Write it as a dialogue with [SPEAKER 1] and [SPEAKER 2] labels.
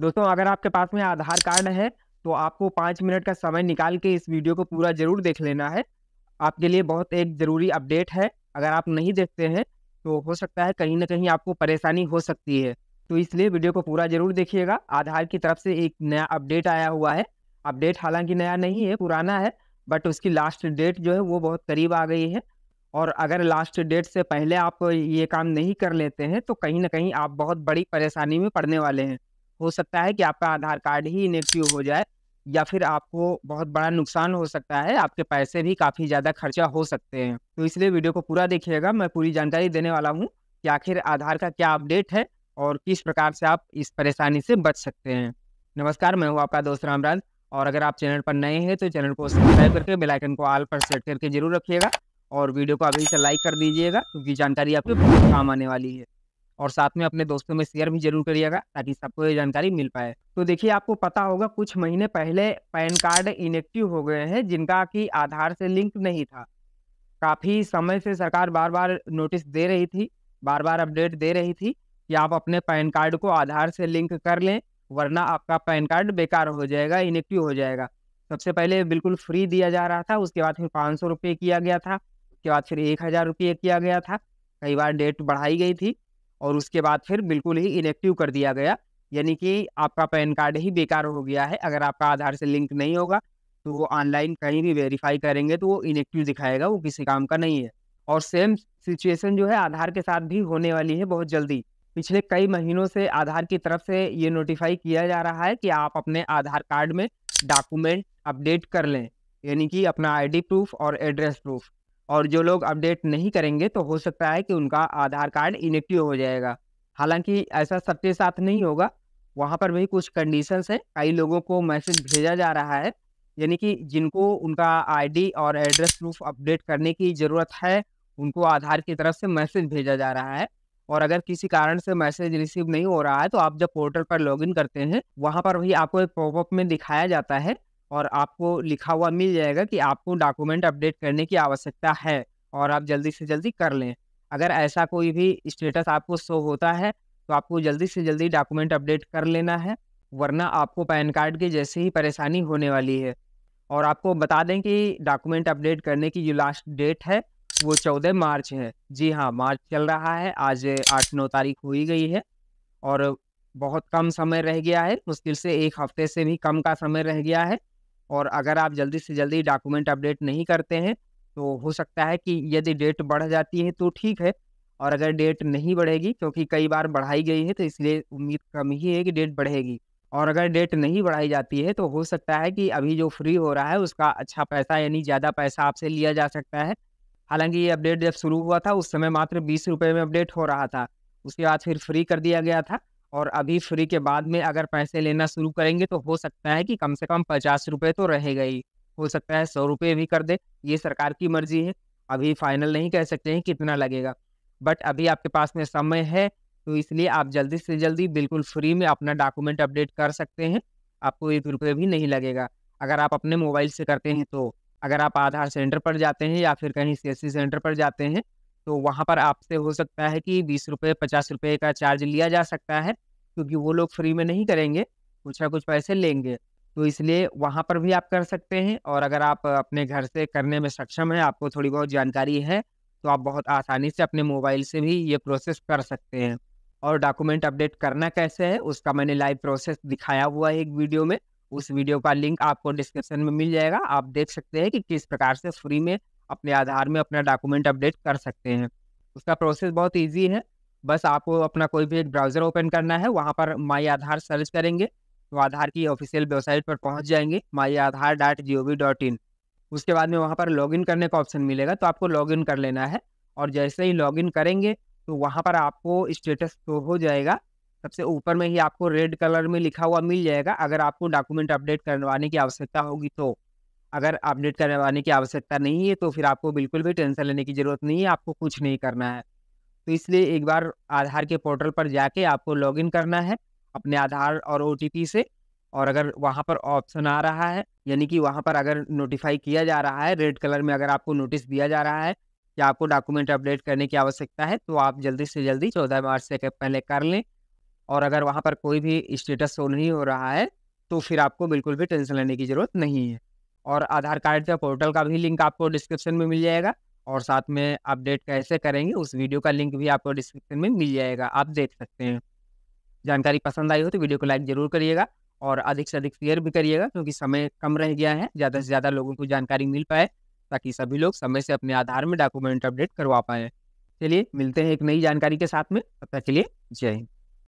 [SPEAKER 1] दोस्तों अगर आपके पास में आधार कार्ड है तो आपको पाँच मिनट का समय निकाल के इस वीडियो को पूरा ज़रूर देख लेना है आपके लिए बहुत एक ज़रूरी अपडेट है अगर आप नहीं देखते हैं तो हो सकता है कहीं ना कहीं आपको परेशानी हो सकती है तो इसलिए वीडियो को पूरा ज़रूर देखिएगा आधार की तरफ से एक नया अपडेट आया हुआ है अपडेट हालांकि नया नहीं है पुराना है बट उसकी लास्ट डेट जो है वो बहुत करीब आ गई है और अगर लास्ट डेट से पहले आप ये काम नहीं कर लेते हैं तो कहीं ना कहीं आप बहुत बड़ी परेशानी में पड़ने वाले हैं हो सकता है कि आपका आधार कार्ड ही इनएक्टिव हो जाए या फिर आपको बहुत बड़ा नुकसान हो सकता है आपके पैसे भी काफ़ी ज़्यादा खर्चा हो सकते हैं तो इसलिए वीडियो को पूरा देखिएगा मैं पूरी जानकारी देने वाला हूँ कि आखिर आधार का क्या अपडेट है और किस प्रकार से आप इस परेशानी से बच सकते हैं नमस्कार मैं हूँ आपका दोस्त रामराज और अगर आप चैनल पर नए हैं तो चैनल को सब्सक्राइब करके बेलाइकन को आल पर सेट करके जरूर रखिएगा और वीडियो को अभी से लाइक कर दीजिएगा क्योंकि जानकारी आपके बहुत काम आने वाली है और साथ में अपने दोस्तों में शेयर भी जरूर करिएगा ताकि सबको ये जानकारी मिल पाए तो देखिए आपको पता होगा कुछ महीने पहले पैन कार्ड इनेक्टिव हो गए हैं जिनका कि आधार से लिंक नहीं था काफ़ी समय से सरकार बार बार नोटिस दे रही थी बार बार अपडेट दे रही थी कि आप अपने पैन कार्ड को आधार से लिंक कर लें वरना आपका पैन कार्ड बेकार हो जाएगा इनेक्टिव हो जाएगा सबसे पहले बिल्कुल फ्री दिया जा रहा था उसके बाद फिर पाँच सौ रुपये किया गया था उसके बाद फिर एक हज़ार रुपये किया गया था कई बार डेट बढ़ाई गई थी और उसके बाद फिर बिल्कुल ही इनेक्टिव कर दिया गया यानी कि आपका पैन कार्ड ही बेकार हो गया है अगर आपका आधार से लिंक नहीं होगा तो वो ऑनलाइन कहीं भी वेरीफाई करेंगे तो वो इनेक्टिव दिखाएगा वो किसी काम का नहीं है और सेम सिचुएशन जो है आधार के साथ भी होने वाली है बहुत जल्दी पिछले कई महीनों से आधार की तरफ से ये नोटिफाई किया जा रहा है कि आप अपने आधार कार्ड में डॉक्यूमेंट अपडेट कर लें यानी कि अपना आईडी प्रूफ और एड्रेस प्रूफ और जो लोग अपडेट नहीं करेंगे तो हो सकता है कि उनका आधार कार्ड इनेक्टिव हो जाएगा हालांकि ऐसा सबके साथ नहीं होगा वहाँ पर भी कुछ कंडीशंस हैं कई लोगों को मैसेज भेजा जा रहा है यानी कि जिनको उनका आईडी और एड्रेस प्रूफ अपडेट करने की ज़रूरत है उनको आधार की तरफ से मैसेज भेजा जा रहा है और अगर किसी कारण से मैसेज रिसीव नहीं हो रहा है तो आप जब पोर्टल पर लॉगिन करते हैं वहाँ पर भी आपको एक पॉपअप में दिखाया जाता है और आपको लिखा हुआ मिल जाएगा कि आपको डॉक्यूमेंट अपडेट करने की आवश्यकता है और आप जल्दी से जल्दी कर लें अगर ऐसा कोई भी स्टेटस आपको शो होता है तो आपको जल्दी से जल्दी डॉक्यूमेंट अपडेट कर लेना है वरना आपको पैन कार्ड के जैसे ही परेशानी होने वाली है और आपको बता दें कि डॉक्यूमेंट अपडेट करने की जो लास्ट डेट है वो चौदह मार्च है जी हाँ मार्च चल रहा है आज आठ नौ तारीख हो ही गई है और बहुत कम समय रह गया है मुश्किल से एक हफ्ते से भी कम का समय रह गया है और अगर आप जल्दी से जल्दी डॉक्यूमेंट अपडेट नहीं करते हैं तो हो सकता है कि यदि डेट बढ़ जाती है तो ठीक है और अगर डेट नहीं बढ़ेगी क्योंकि कई बार बढ़ाई गई है तो इसलिए उम्मीद कम ही है कि डेट बढ़ेगी और अगर डेट नहीं बढ़ाई जाती है तो हो सकता है कि अभी जो फ्री हो रहा है उसका अच्छा पैसा यानी ज़्यादा पैसा आपसे लिया जा सकता है हालांकि ये अपडेट जब शुरू हुआ था उस समय मात्र बीस रुपये में अपडेट हो रहा था उसके बाद फिर फ्री कर दिया गया था और अभी फ्री के बाद में अगर पैसे लेना शुरू करेंगे तो हो सकता है कि कम से कम पचास रुपये तो रहेगा ही हो सकता है सौ रुपये भी कर दे ये सरकार की मर्जी है अभी फाइनल नहीं कह सकते हैं कितना लगेगा बट अभी आपके पास में समय है तो इसलिए आप जल्दी से जल्दी बिल्कुल फ्री में अपना डॉक्यूमेंट अपडेट कर सकते हैं आपको एक रुपये भी नहीं लगेगा अगर आप अपने मोबाइल से करते हैं तो अगर आप आधार सेंटर पर जाते हैं या फिर कहीं सी सेंटर पर जाते हैं तो वहाँ पर आपसे हो सकता है कि बीस रुपये पचास रुपये का चार्ज लिया जा सकता है क्योंकि वो लोग फ्री में नहीं करेंगे कुछ ना कुछ पैसे लेंगे तो इसलिए वहाँ पर भी आप कर सकते हैं और अगर आप अपने घर से करने में सक्षम हैं आपको थोड़ी बहुत जानकारी है तो आप बहुत आसानी से अपने मोबाइल से भी ये प्रोसेस कर सकते हैं और डॉक्यूमेंट अपडेट करना कैसे है उसका मैंने लाइव प्रोसेस दिखाया हुआ है एक वीडियो में उस वीडियो का लिंक आपको डिस्क्रिप्शन में मिल जाएगा आप देख सकते हैं कि किस प्रकार से फ्री में अपने आधार में अपना डॉक्यूमेंट अपडेट कर सकते हैं उसका प्रोसेस बहुत ईजी है बस आपको अपना कोई भी एक ब्राउज़र ओपन करना है वहाँ पर माई आधार सर्च करेंगे तो आधार की ऑफिशियल वेबसाइट पर पहुँच जाएंगे my Aadhaar dot G O V dot in उसके बाद में वहाँ पर लॉगिन करने का ऑप्शन मिलेगा तो आपको लॉगिन कर लेना है और जैसे ही लॉगिन करेंगे तो वहाँ पर आपको स्टेटस शो हो जाएगा सबसे ऊपर में ही आपको रेड कलर में लिखा हुआ मिल जाएगा अगर आपको डॉक्यूमेंट अपडेट करवाने की आवश्यकता होगी तो अगर अपडेट करवाने की आवश्यकता नहीं है तो फिर आपको बिल्कुल भी टेंशन लेने की ज़रूरत नहीं है आपको कुछ नहीं करना है तो इसलिए एक बार आधार के पोर्टल पर जाके आपको लॉगिन करना है अपने आधार और ओ से और अगर वहाँ पर ऑप्शन आ रहा है यानी कि वहाँ पर अगर नोटिफाई किया जा रहा है रेड कलर में अगर आपको नोटिस दिया जा रहा है कि आपको डॉक्यूमेंट अपडेट करने की आवश्यकता है तो आप जल्दी से जल्दी चौदह मार्च से पहले कर लें और अगर वहाँ पर कोई भी स्टेटस शो नहीं हो रहा है तो फिर आपको बिल्कुल भी टेंशन लेने की ज़रूरत नहीं है और आधार कार्ड के पोर्टल का भी लिंक आपको डिस्क्रिप्शन में मिल जाएगा और साथ में अपडेट कैसे करेंगे उस वीडियो का लिंक भी आपको डिस्क्रिप्शन में मिल जाएगा आप देख सकते हैं जानकारी पसंद आई हो तो वीडियो को लाइक जरूर करिएगा और अधिक से अधिक शेयर भी करिएगा क्योंकि समय कम रह गया है ज़्यादा से ज़्यादा लोगों को जानकारी मिल पाए ताकि सभी लोग समय से अपने आधार में डॉक्यूमेंट अपडेट करवा पाएँ चलिए मिलते हैं एक नई जानकारी के साथ में तब तक के लिए जय हिंद